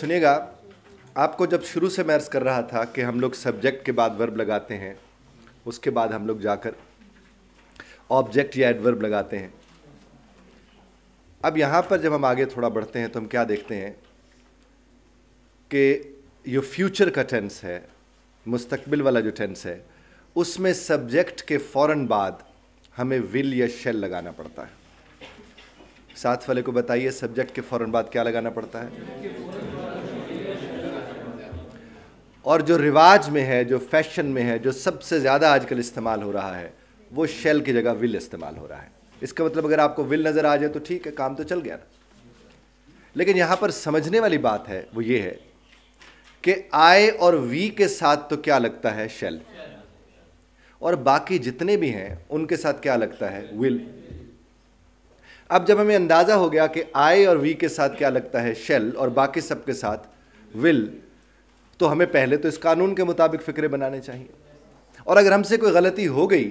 सुनिएगा आपको जब शुरू से मैं अर्ज कर रहा था कि हम लोग सब्जेक्ट के बाद वर्ब लगाते हैं उसके बाद हम लोग जाकर ऑब्जेक्ट या एडवर्ब लगाते हैं अब यहाँ पर जब हम आगे थोड़ा बढ़ते हैं तो हम क्या देखते हैं कि जो फ्यूचर का टेंस है मुस्तकबिल वाला जो टेंस है उसमें सब्जेक्ट के फ़ौर बाद हमें विल या शेल लगाना पड़ता है साथ वाले को बताइए सब्जेक्ट के फ़ौर बाद क्या लगाना पड़ता है और जो रिवाज में है जो फैशन में है जो सबसे ज़्यादा आजकल इस्तेमाल हो रहा है वो शेल की जगह विल इस्तेमाल हो रहा है इसका मतलब अगर आपको विल नज़र आ जाए तो ठीक है काम तो चल गया ना लेकिन यहाँ पर समझने वाली बात है वो ये है कि आय और वी के साथ तो क्या लगता है शेल और बाकी जितने भी हैं उनके साथ क्या लगता है विल अब जब हमें अंदाज़ा हो गया कि आय और वी के साथ क्या लगता है शेल और बाकी सब के साथ विल तो हमें पहले तो इस कानून के मुताबिक फ़िक्रे बनाने चाहिए और अगर हमसे कोई गलती हो गई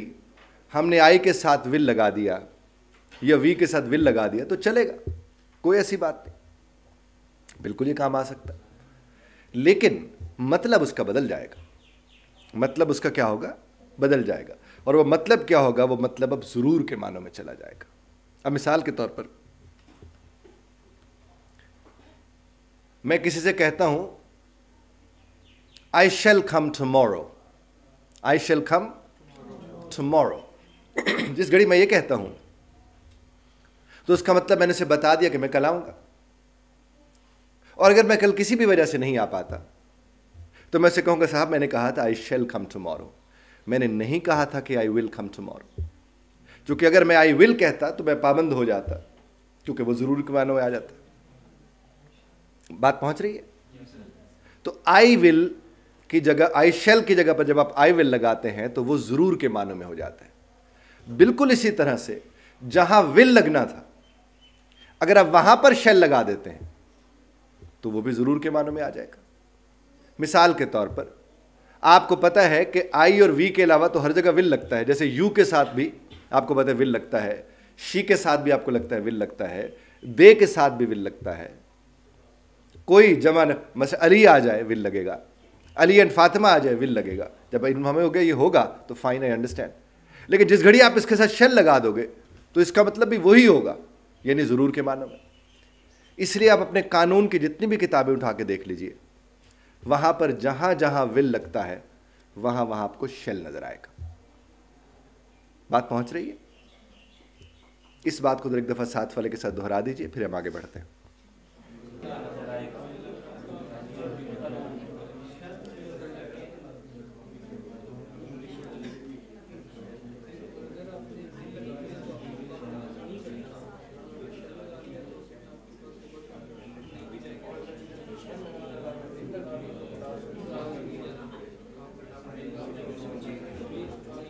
हमने आई के साथ विल लगा दिया या वी के साथ विल लगा दिया तो चलेगा कोई ऐसी बात नहीं बिल्कुल ये काम आ सकता लेकिन मतलब उसका बदल जाएगा मतलब उसका क्या होगा बदल जाएगा और वो मतलब क्या होगा वो मतलब अब ज़रूर के मानों में चला जाएगा अब मिसाल के तौर पर मैं किसी से कहता हूं I shall come tomorrow. I shall come tomorrow. जिस घड़ी मैं ये कहता हूं तो उसका मतलब मैंने उसे बता दिया कि मैं कल आऊंगा और अगर मैं कल किसी भी वजह से नहीं आ पाता तो मैं उसे कहूंगा साहब मैंने कहा था आई शेल कम टुमारो मैंने नहीं कहा था कि आई विल कम टुमारो क्योंकि अगर मैं आई विल कहता तो मैं पाबंद हो जाता क्योंकि वो जरूर के में आ जाता बात पहुंच रही है yes, तो आई विल की जगह आई शेल की जगह पर जब आप आई विल लगाते हैं तो वो ज़रूर के मानों में हो जाता है बिल्कुल इसी तरह से जहां विल लगना था अगर आप वहां पर शेल लगा देते हैं तो वो भी ज़रूर के मानों में आ जाएगा मिसाल के तौर पर आपको पता है कि आई और वी के अलावा तो हर जगह विल लगता है जैसे यू के साथ भी आपको पता है विल लगता है शी के साथ भी आपको लगता है विल लगता है दे के साथ भी विल लगता है कोई जमा मस अली आ जाए विल लगेगा अली एंड फातिमा आ जाए विल लगेगा जब इन हमें हो गया ये होगा तो फाइन आई अंडरस्टैंड लेकिन जिस घड़ी आप इसके साथ शेल लगा दोगे तो इसका मतलब भी वही होगा यानी ज़रूर के मानों में इसलिए आप अपने कानून की जितनी भी किताबें उठा के देख लीजिए वहाँ पर जहाँ जहाँ विल लगता है वहाँ वहाँ आपको शेल नज़र आएगा बात पहुँच रही है इस बात को तो एक दफ़ा साथ वाले के साथ दोहरा दीजिए फिर हम आगे बढ़ते हैं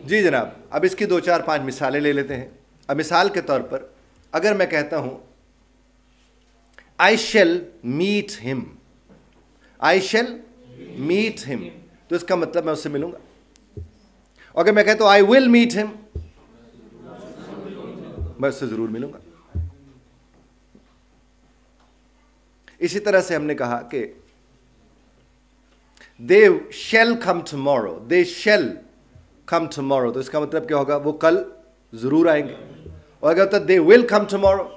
जी जनाब अब इसकी दो चार पांच मिसालें ले लेते हैं अब मिसाल के तौर पर अगर मैं कहता हूं I shall meet him I shall meet him तो इसका मतलब मैं उससे मिलूंगा अगर मैं कहता हूं आई विल मीट हिम मैं उससे जरूर मिलूंगा इसी तरह से हमने कहा कि दे शेल कम मोरो दे शेल कम टमोरो तो इसका मतलब क्या होगा वो कल ज़रूर आएंगे और अगर होता दे विल कम टमोरो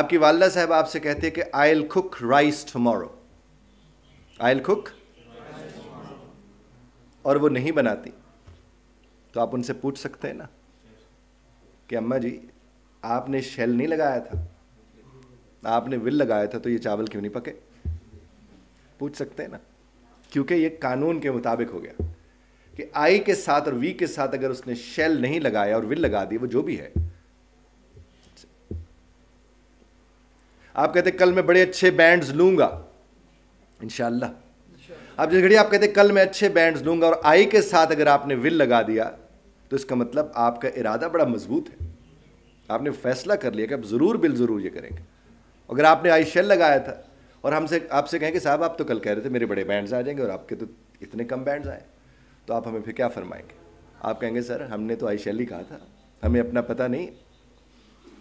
आपकी वालदा साहब आपसे कहते हैं कि I'll cook rice tomorrow I'll cook और वो नहीं बनाती तो आप उनसे पूछ सकते हैं ना कि अम्मा जी आपने शेल नहीं लगाया था आपने विल लगाया था तो ये चावल क्यों नहीं पके पूछ सकते हैं ना क्योंकि ये कानून के मुताबिक हो गया कि आई के साथ और वी के साथ अगर उसने शेल नहीं लगाया और विल लगा दी वो जो भी है आप कहते कल मैं बड़े अच्छे बैंड्स लूंगा इनशाला अब जिस घड़ी आप कहते कल मैं अच्छे बैंड्स लूंगा और आई के साथ अगर आपने विल लगा दिया तो इसका मतलब आपका इरादा बड़ा मजबूत है आपने फैसला कर लिया कि आप ज़रूर बिल ज़रूर ये करेंगे अगर आपने आई शेल लगाया था और हमसे आपसे कहें कि साहब आप तो कल कह रहे थे मेरे बड़े बैंड्स आ जाएंगे और आपके तो इतने कम बैंड्स आए तो आप हमें फिर क्या फरमाएंगे आप कहेंगे सर हमने तो आई शैली कहा था हमें अपना पता नहीं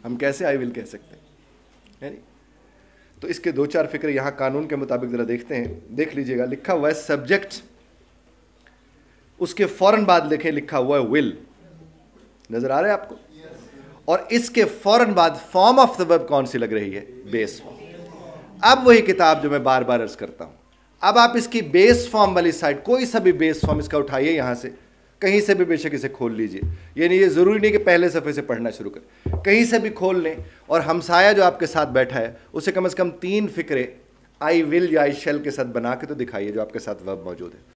हम कैसे आई विल कह सकते हैं नहीं तो इसके दो चार फिक्र यहाँ कानून के मुताबिक ज़रा देखते हैं देख लीजिएगा लिखा हुआ है सब्जेक्ट उसके फौरन बाद लिखे लिखा हुआ है विल नज़र आ रहा है आपको और इसके फौरन बाद फॉर्म ऑफ द वर्ब कौन सी लग रही है बेस फॉर्म अब वही किताब जो मैं बार बार अर्ज करता हूँ अब आप इसकी बेस फॉर्म वाली साइड कोई सा भी बेस फॉर्म इसका उठाइए यहाँ से कहीं से भी बेशक इसे खोल लीजिए यानी ये ज़रूरी नहीं कि पहले सफ़े से पढ़ना शुरू करें कहीं से भी खोल लें और हमसाया जो आपके साथ बैठा है उसे कम अज़ कम तीन फिक्रे आई विल या आई शेल के साथ बना के तो दिखाइए जो आपके साथ वब मौजूद है